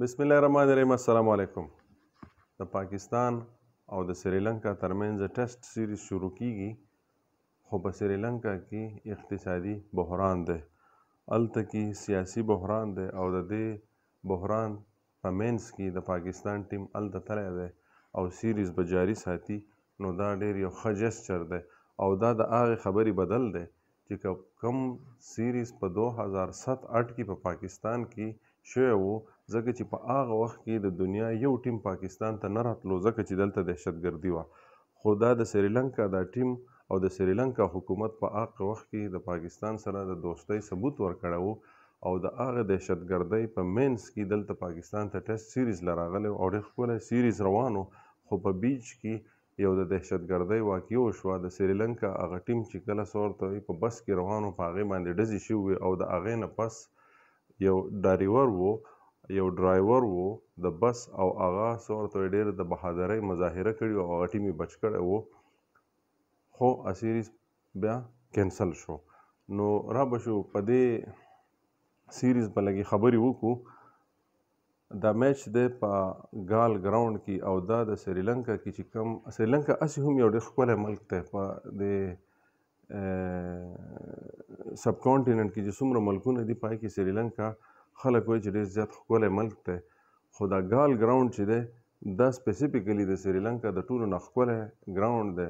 بسم الله الرحمن الرحیم السلام علیکم د پاکستان او د سریلانکا ترمنځ ټیسټ سیریز شروع کیږي خو په سریلانکا کې اقتصادي بحران دی الته کې سیاسي بحران دی او د دې بحران په مینس کې د پاکستان ټیم الته تللی دی او سیریز به جاری ساتي نو دا ډیر یو ښه جسچر دی او دا د هغې خبرې بدل دی چې کم سیریز په 2007 کې په پا پاکستان کې شوی وو ځکه چې په هغه وخت کې د دنیا یو ټیم پاکستان ته نه راتلو ځکه چې دلته دهشتګردي وه خو دا د سریلانکا دا ټیم او د سریلانکا حکومت په هغه وخت کې د پاکستان سره د دوستۍ ثبوت ورکړی وو او د هغه دهشتګردۍ په مینس کې دلته پاکستان ته ټیسټ سیریز لراغلی او ډېر ښکلی سیریز روانو خو په بیچ کې یو د دهشتګردۍ واقع وشوه د سریلانکا هغه ټیم چې کله څه ورته وایي په بس کې روانو په هغې باندې ډزې شوې او د هغې نه پس یو ډاریور وو یو ډرایور وو د بس او هغه څه ورته ډېر د بهادرۍ مظاهره کړې او هغه ټیم یې بچ کړی وو خو سیریز بیا کینسل شو نو را به شو په دې سیریز په لګي خبرې وکړو دا میچ د په ګال ګراوند کې او دا د سریلانکا کې چې کم سریلانکا اسی هم یو ډېر ښکلی ملک دی په د سب کانټیننت کې چې څومره ملکونه دي پای کې سریلانکا خلک وایي چې ډېر زیات ښکلی ملک دی خو دا ګال ګراوند چې دی دا سپیسیفیکلی د سریلانکا د ټولو نه ښکلی ګراوند دی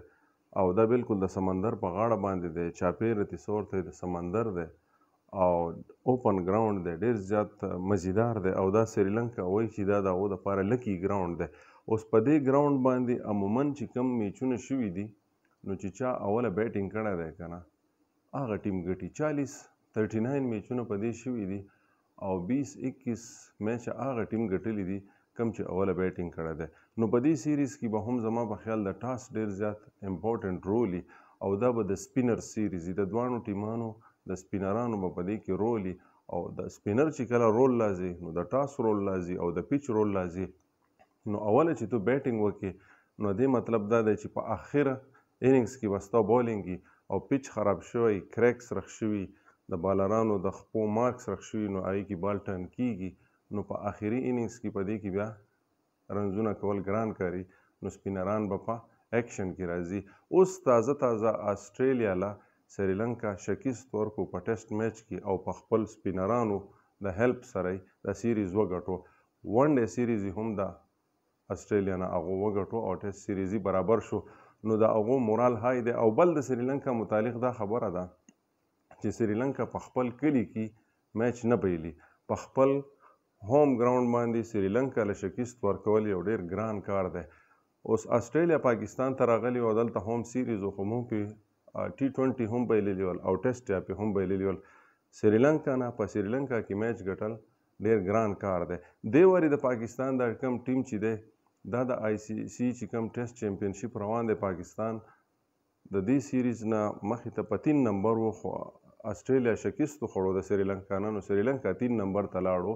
او دا بالکل د سمندر په غاړه باندې دی چاپېره تیسور ته د سمندر دی او اوپن ګراوند دی ډېر زیات مزیدار دی او دا سریلانکا وایي چې دا د هغو دپاره لکی ګراوند دی اوس په دې ګراوند باندې عموما چې کم میچونه شوي دي نو چې چا اوله بیټینګ کړی دی که نه هغه ټیم ګټي چالیس ترټي ناین میچونه په دې شوي دي او 20 21 میچ هغه ټیم ګټلې دي کم چې اوله بیټینګ کړه ده نو په دې سیریز کې به هم زما په خیال د ټاس ډیر زیات امپورټنت رول او دا به د سپینر سیریز د دوانو ټیمانو د سپینرانو په دې کې رول او د سپینر چې کله رول لازم نو د ټاس رول لازم او د پیچ رول لازم نو اوله چې ته بیټینګ وکې نو دې مطلب دا دی چې په اخر انینګز کې وستا بولینګ او پیچ خراب شوی کریکس رخ شوی د بالرانو د خپو مارکس رخ شوي نو هغې کې بال ټرن کیږي نو په آخري اننګس کې په دې کې بیا رنزونه کول ګران کاری نو سپینران به په اکشن کې راځي اوس تازه تازه آسټرالیا له سریلانکا شکست ورکو په ټیسټ میچ کې او په خپل سپینرانو د هلپ سره د سیریز وګټو ون ډے سیریز هم د آسټرالیا نه هغه وګټو او ټیسټ سیریز برابر شو نو د هغه مورال های دی او بل د سریلانکا متعلق دا خبره ده چې سریلانکا په خپل کلی کې میچ نه پیلي په خپل هوم ګراوند باندې سریلانکا له شکست ورکول یو ډیر ګران کار دی اوس استرالیا پاکستان ته راغلی او دلته هوم سیریز خو مونږ په ټي 20 هم بایللی ول او ټیسټ یا په هم بایللی ول سریلانکا نه په سریلانکا کې میچ ګټل ډیر ګران کار دی دی وری د پاکستان د کم ټیم چې دی دا د آی سی سی چې کم ټیسټ چمپیونشپ روان دی پاکستان د دې سیریز نه مخې ته په 3 نمبر و خو استرالیا شکست خوړو د سریلانکانانو سریلانکا 3 نمبر ته لاړو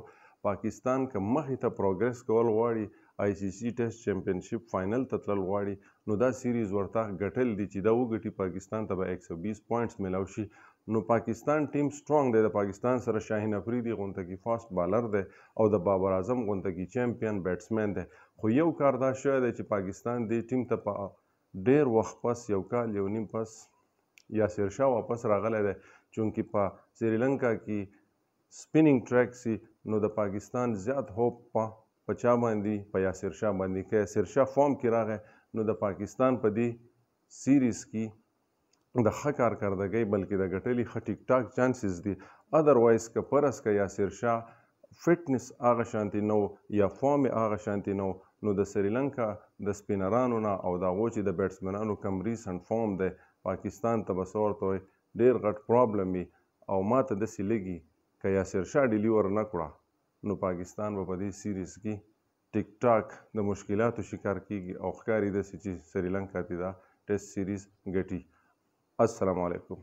پاکستان که مخې ته پروګرس کول غواړي آی سی سی ټیسټ چمپینشپ فائنل ته تلل غواړي نو دا سیریز ورته غټل دي چې دا وګټي پاکستان ته به 120 پوینټس ملاو شي نو پاکستان ټیم سترونګ دی د پاکستان سره شاهین افریدی غونټکی فاست بالر دی او د بابر اعظم غونټکی چمپیون بیټسمین دی خو یو کار دا شوی دی چې پاکستان دې ټیم ته په ډیر وخت پس یو کال یو نیم پس یا سیرشا واپس راغلی دی چونکه په سریلانکا کې سپیننګ ټریک سي نو د پاکستان زیات هوپ په پچا باندې په یاسر شاه باندې کې سرشا فارم کې راغی نو د پاکستان په دی سیریز کې د ښه کار کردګۍ بلکې د ګټلې ښه ټیک ټاک چانسز دي ادروایز که پرس که یاسر شاه فټنس هغه شانتي نو یا فارم هغه شانتي نو نو د سریلانکا د سپینرانو نه او د غوچي د بیټسمنانو کم ریسنت فارم دی پاکستان ته بسورته ډیر غټ پرابلم وي او ماته داسې لګي که یاسر شاه ډیلیور نه کړه نو پاکستان به په دې سیریز کې ټیک ټاک د مشکلاتو شکار کیږي او ښکاري داسې چې سریلانکا ته دا ټیسټ سیریز ګټي السلام علیکم